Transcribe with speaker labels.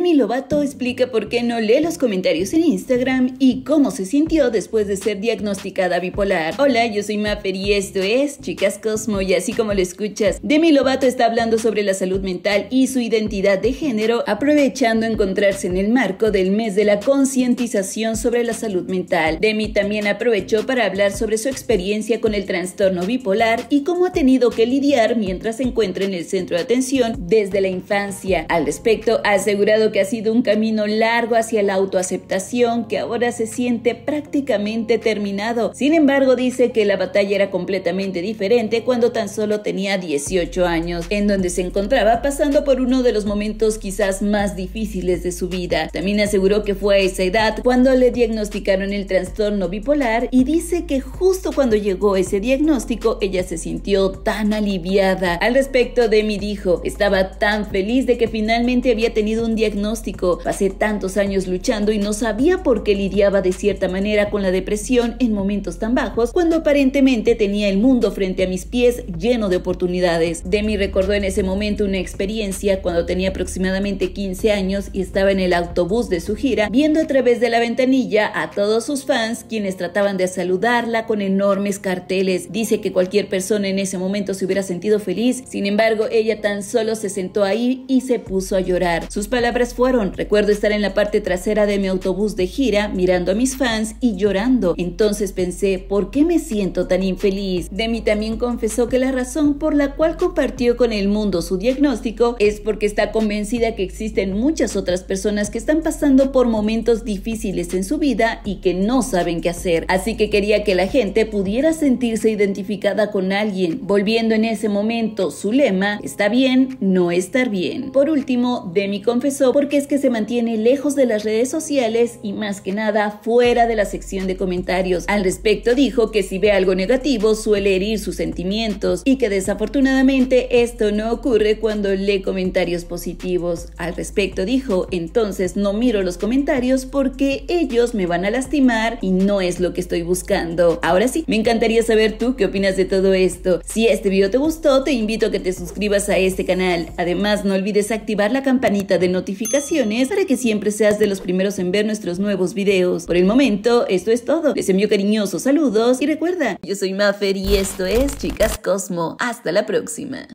Speaker 1: Demi Lovato explica por qué no lee los comentarios en Instagram y cómo se sintió después de ser diagnosticada bipolar. Hola, yo soy Mapper y esto es Chicas Cosmo y así como lo escuchas, Demi Lovato está hablando sobre la salud mental y su identidad de género, aprovechando encontrarse en el marco del mes de la concientización sobre la salud mental. Demi también aprovechó para hablar sobre su experiencia con el trastorno bipolar y cómo ha tenido que lidiar mientras se encuentra en el centro de atención desde la infancia. Al respecto, ha asegurado que ha sido un camino largo hacia la autoaceptación que ahora se siente prácticamente terminado. Sin embargo, dice que la batalla era completamente diferente cuando tan solo tenía 18 años, en donde se encontraba pasando por uno de los momentos quizás más difíciles de su vida. También aseguró que fue a esa edad cuando le diagnosticaron el trastorno bipolar y dice que justo cuando llegó ese diagnóstico ella se sintió tan aliviada. Al respecto, Demi dijo, estaba tan feliz de que finalmente había tenido un diagnóstico diagnóstico. Pasé tantos años luchando y no sabía por qué lidiaba de cierta manera con la depresión en momentos tan bajos cuando aparentemente tenía el mundo frente a mis pies lleno de oportunidades. Demi recordó en ese momento una experiencia cuando tenía aproximadamente 15 años y estaba en el autobús de su gira viendo a través de la ventanilla a todos sus fans quienes trataban de saludarla con enormes carteles. Dice que cualquier persona en ese momento se hubiera sentido feliz, sin embargo ella tan solo se sentó ahí y se puso a llorar. Sus palabras fueron. Recuerdo estar en la parte trasera de mi autobús de gira mirando a mis fans y llorando. Entonces pensé, ¿por qué me siento tan infeliz? Demi también confesó que la razón por la cual compartió con el mundo su diagnóstico es porque está convencida que existen muchas otras personas que están pasando por momentos difíciles en su vida y que no saben qué hacer. Así que quería que la gente pudiera sentirse identificada con alguien, volviendo en ese momento su lema, está bien no estar bien. Por último, Demi confesó porque es que se mantiene lejos de las redes sociales y más que nada fuera de la sección de comentarios. Al respecto dijo que si ve algo negativo suele herir sus sentimientos y que desafortunadamente esto no ocurre cuando lee comentarios positivos. Al respecto dijo, entonces no miro los comentarios porque ellos me van a lastimar y no es lo que estoy buscando. Ahora sí, me encantaría saber tú qué opinas de todo esto. Si este video te gustó, te invito a que te suscribas a este canal. Además, no olvides activar la campanita de notificaciones para que siempre seas de los primeros en ver nuestros nuevos videos. Por el momento, esto es todo. Les envío cariñosos saludos y recuerda, yo soy Maffer y esto es Chicas Cosmo. Hasta la próxima.